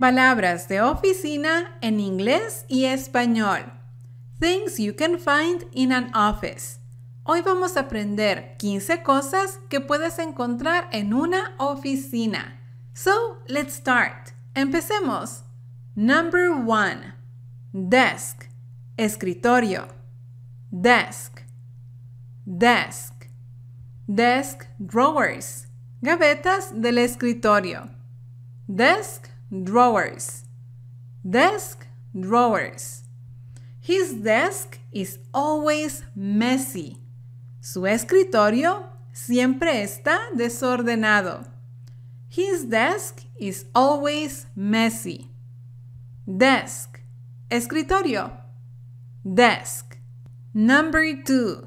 Palabras de oficina en inglés y español. Things you can find in an office. Hoy vamos a aprender 15 cosas que puedes encontrar en una oficina. So, let's start. Empecemos. Number 1. Desk. Escritorio. Desk. Desk. Desk drawers. Gavetas del escritorio. Desk drawers. Desk drawers. His desk is always messy. Su escritorio siempre está desordenado. His desk is always messy. Desk. Escritorio. Desk. Number two.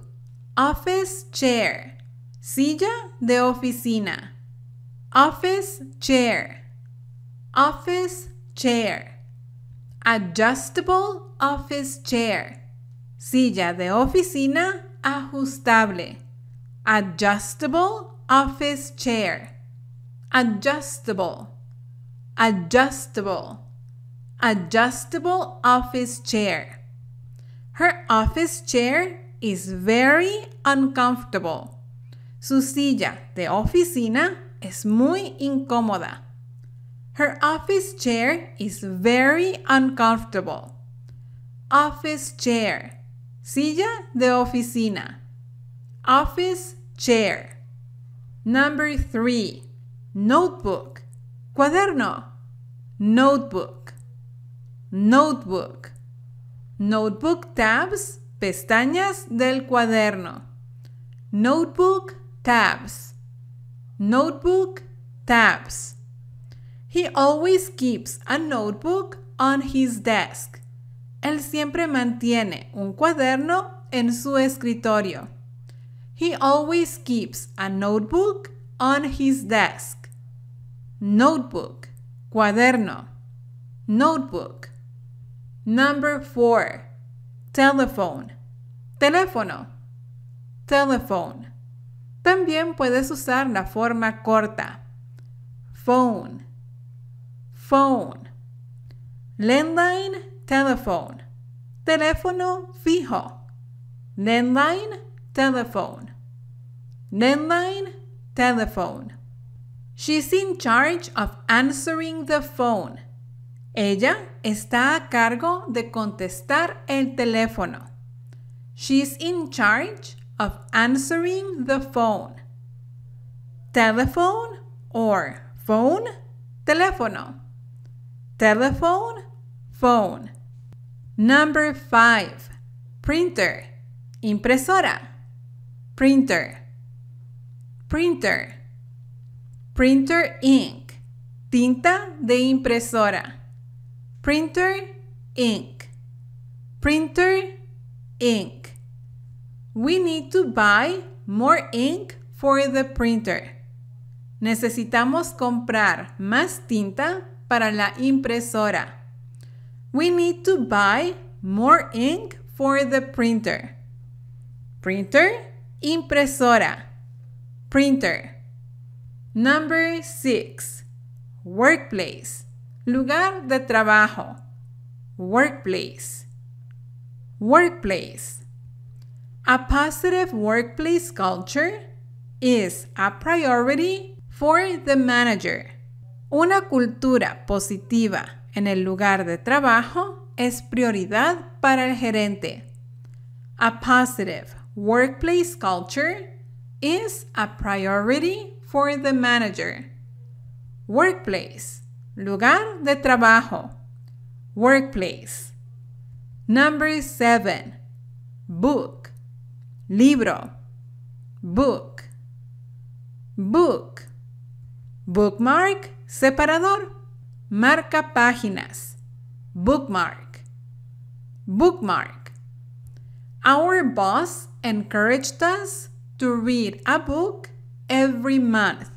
Office chair. Silla de oficina. Office chair. office chair, adjustable office chair, silla de oficina ajustable, adjustable office chair, adjustable, adjustable, adjustable office chair. Her office chair is very uncomfortable. Su silla de oficina es muy incómoda. Her office chair is very uncomfortable. Office chair. Silla de oficina. Office chair. Number three. Notebook. Cuaderno. Notebook. Notebook. Notebook tabs. Pestañas del cuaderno. Notebook tabs. Notebook tabs. He always keeps a notebook on his desk. Él siempre mantiene un cuaderno en su escritorio. He always keeps a notebook on his desk. Notebook, cuaderno. Notebook. Number four, telephone. Teléfono. Telephone. También puedes usar la forma corta. Phone phone. Landline, telephone. Teléfono fijo. Landline, telephone. Landline, telephone. She's in charge of answering the phone. Ella está a cargo de contestar el teléfono. She's in charge of answering the phone. Telephone or phone, teléfono. telephone, phone. Number five, printer, impresora, printer, printer, printer ink, tinta de impresora, printer ink, printer ink. We need to buy more ink for the printer. Necesitamos comprar más tinta para la impresora. We need to buy more ink for the printer. Printer, impresora, printer. Number six, workplace, lugar de trabajo, workplace, workplace. A positive workplace culture is a priority for the manager. Una cultura positiva en el lugar de trabajo es prioridad para el gerente. A positive workplace culture is a priority for the manager. Workplace, lugar de trabajo. Workplace. Number seven, book, libro, book, book. Bookmark, separador. Marca páginas. Bookmark. Bookmark. Our boss encouraged us to read a book every month.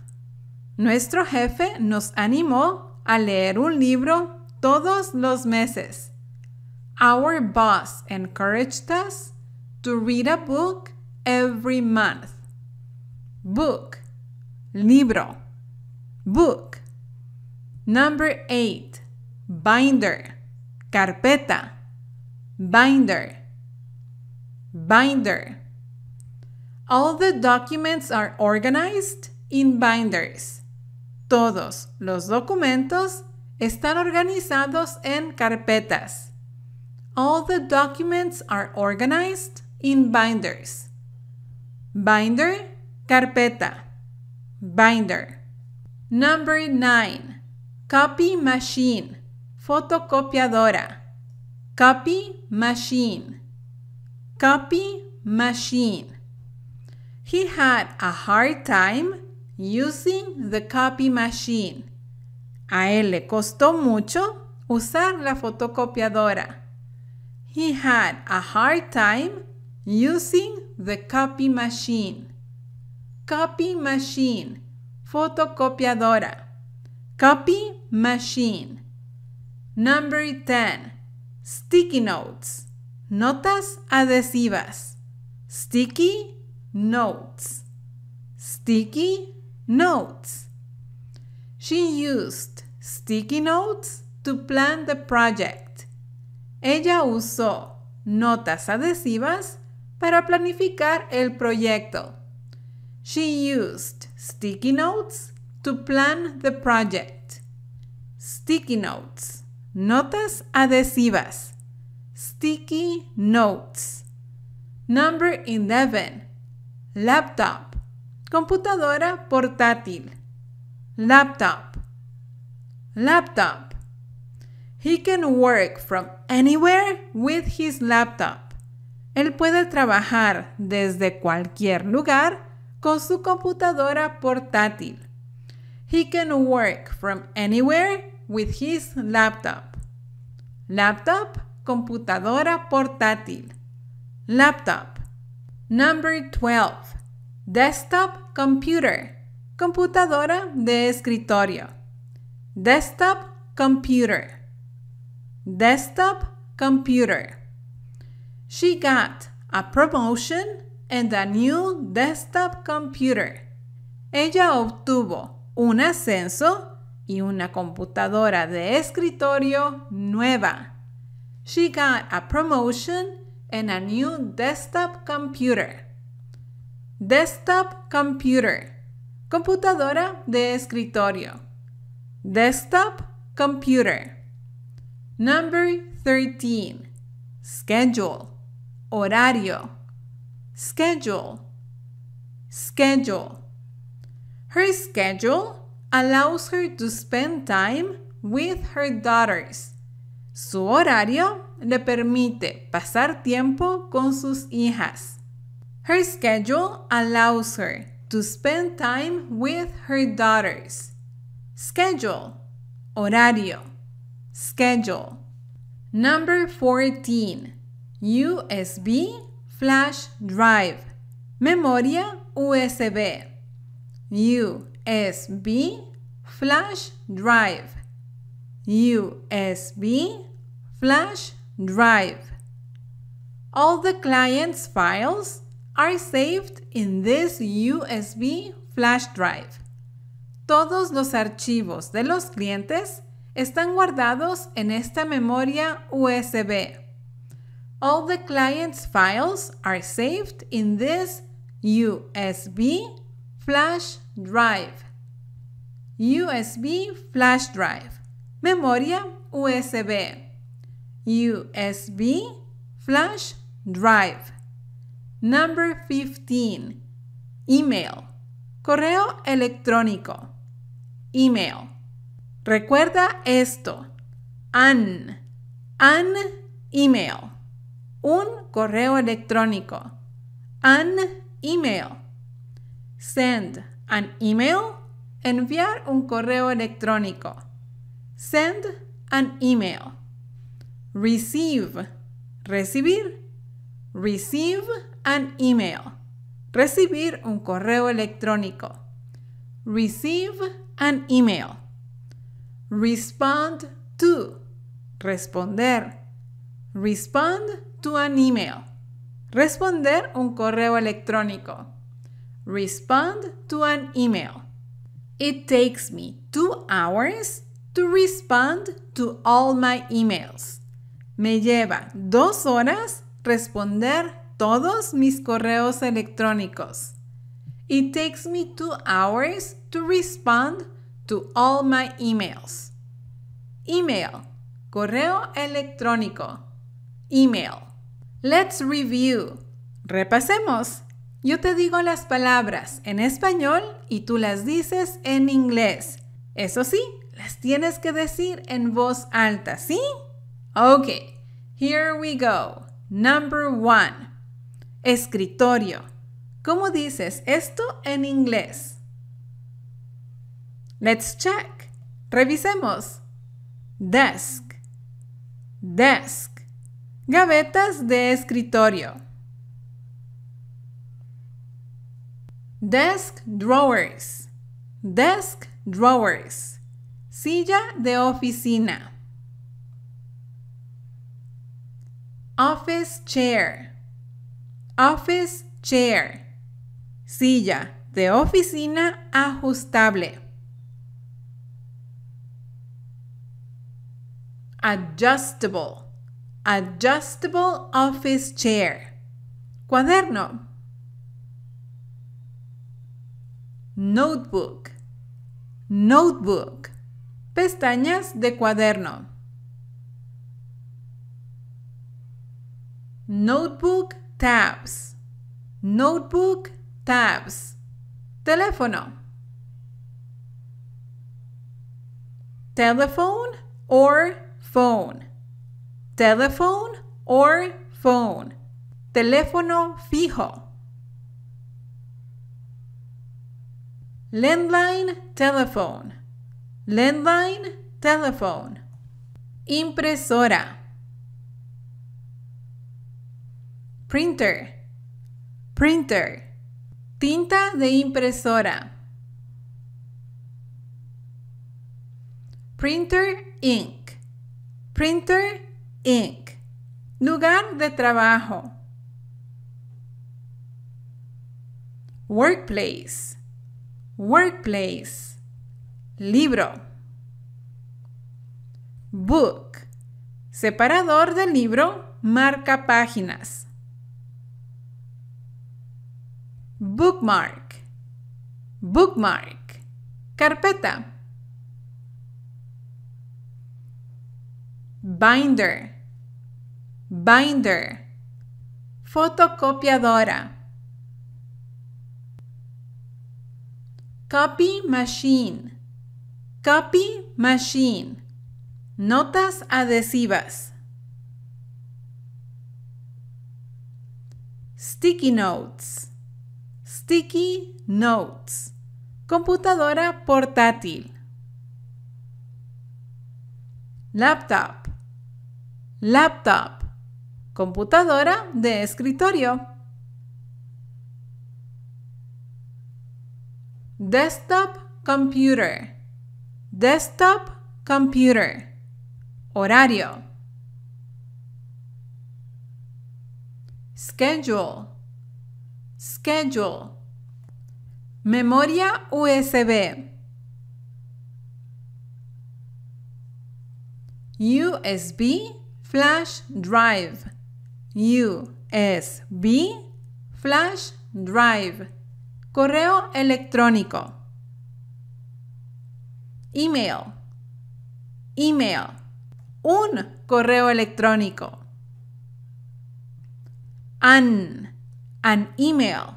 Nuestro jefe nos animó a leer un libro todos los meses. Our boss encouraged us to read a book every month. Book. Libro book. Number 8 binder, carpeta, binder, binder. All the documents are organized in binders. Todos los documentos están organizados en carpetas. All the documents are organized in binders. Binder, carpeta, binder. Number 9. Copy machine. Fotocopiadora. Copy machine. Copy machine. He had a hard time using the copy machine. A él le costó mucho usar la fotocopiadora. He had a hard time using the copy machine. Copy machine fotocopiadora. Copy machine. Number 10. Sticky notes. Notas adhesivas. Sticky notes. Sticky notes. She used sticky notes to plan the project. Ella usó notas adhesivas para planificar el proyecto. She used sticky notes to plan the project. Sticky notes. Notas adhesivas. Sticky notes. Number 11. Laptop. Computadora portátil. Laptop. Laptop. He can work from anywhere with his laptop. Él puede trabajar desde cualquier lugar con su computadora portátil. He can work from anywhere with his laptop. Laptop, computadora portátil. Laptop. Number 12. Desktop computer. Computadora de escritorio. Desktop computer. Desktop computer. She got a promotion and a new desktop computer. Ella obtuvo un ascenso y una computadora de escritorio nueva. She got a promotion and a new desktop computer. Desktop computer. Computadora de escritorio. Desktop computer. Number 13. Schedule. Horario. Schedule. Schedule. Her schedule allows her to spend time with her daughters. Su horario le permite pasar tiempo con sus hijas. Her schedule allows her to spend time with her daughters. Schedule, horario, schedule. Number 14, USB flash drive, memoria USB, USB, flash drive, USB, flash drive. All the client's files are saved in this USB flash drive. Todos los archivos de los clientes están guardados en esta memoria USB. all the client's files are saved in this USB flash drive. USB flash drive. Memoria USB. USB flash drive. Number 15. Email. Correo electrónico. Email. Recuerda esto. An. An email. un correo electrónico, an email, send an email, enviar un correo electrónico, send an email, receive, recibir, receive an email, recibir un correo electrónico, receive an email, respond to, responder, respond to an email. Responder un correo electrónico. Respond to an email. It takes me two hours to respond to all my emails. Me lleva dos horas responder todos mis correos electrónicos. It takes me two hours to respond to all my emails. Email, correo electrónico, email. Let's review. Repasemos. Yo te digo las palabras en español y tú las dices en inglés. Eso sí, las tienes que decir en voz alta, ¿sí? Ok, here we go. Number one. Escritorio. ¿Cómo dices esto en inglés? Let's check. Revisemos. Desk. Desk. Gavetas de escritorio. Desk drawers. Desk drawers. Silla de oficina. Office chair. Office chair. Silla de oficina ajustable. Adjustable. Adjustable office chair. Cuaderno. Notebook. Notebook. Pestañas de cuaderno. Notebook tabs. Notebook tabs. Teléfono. Telephone or phone telephone or phone. Teléfono fijo. Landline telephone. Landline telephone. Impresora. Printer. Printer. Tinta de impresora. Printer ink. Printer Inc. Lugar de trabajo. Workplace. Workplace. Libro. Book. Separador del libro, marca páginas. Bookmark. Bookmark. Carpeta. Binder binder, fotocopiadora, copy machine, copy machine, notas adhesivas, sticky notes, sticky notes, computadora portátil, laptop, laptop, Computadora de escritorio. Desktop computer. Desktop computer. Horario. Schedule. Schedule. Memoria USB. USB flash drive. USB, flash drive, correo electrónico, email, email, un correo electrónico, an, an email,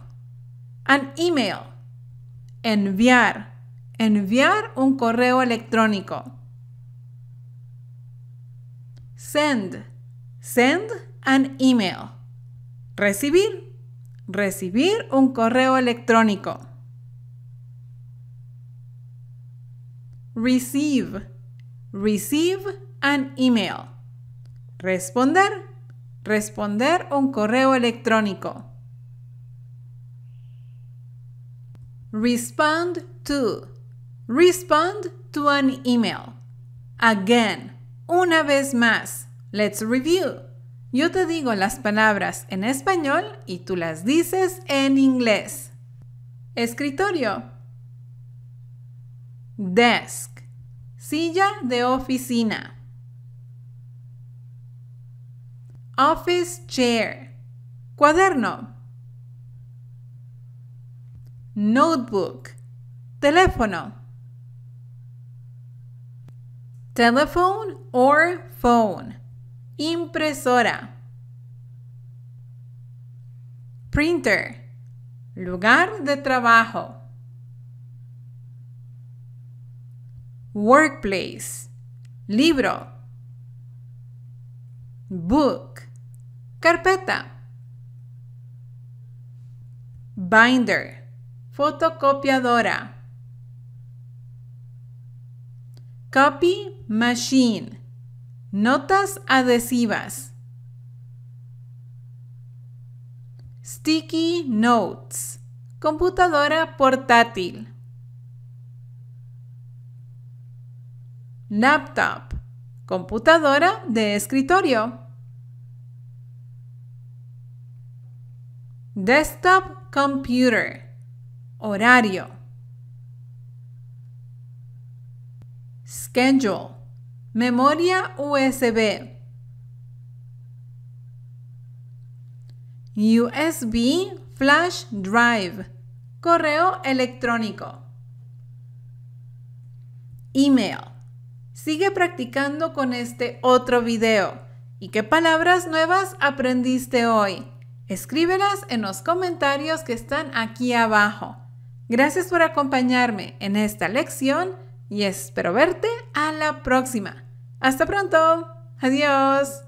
an email, enviar, enviar un correo electrónico, send, send an email. Recibir. Recibir un correo electrónico. Receive. Receive an email. Responder. Responder un correo electrónico. Respond to. Respond to an email. Again. Una vez más. Let's review. Yo te digo las palabras en español y tú las dices en inglés. Escritorio. Desk. Silla de oficina. Office chair. Cuaderno. Notebook. Teléfono. Telephone or phone impresora. Printer, lugar de trabajo. Workplace, libro. Book, carpeta. Binder, fotocopiadora. Copy machine, Notas adhesivas. Sticky Notes. Computadora portátil. Laptop. Computadora de escritorio. Desktop Computer. Horario. Schedule Memoria USB. USB Flash Drive. Correo electrónico. Email. Sigue practicando con este otro video. ¿Y qué palabras nuevas aprendiste hoy? Escríbelas en los comentarios que están aquí abajo. Gracias por acompañarme en esta lección y espero verte a la próxima. Hasta pronto. Adiós.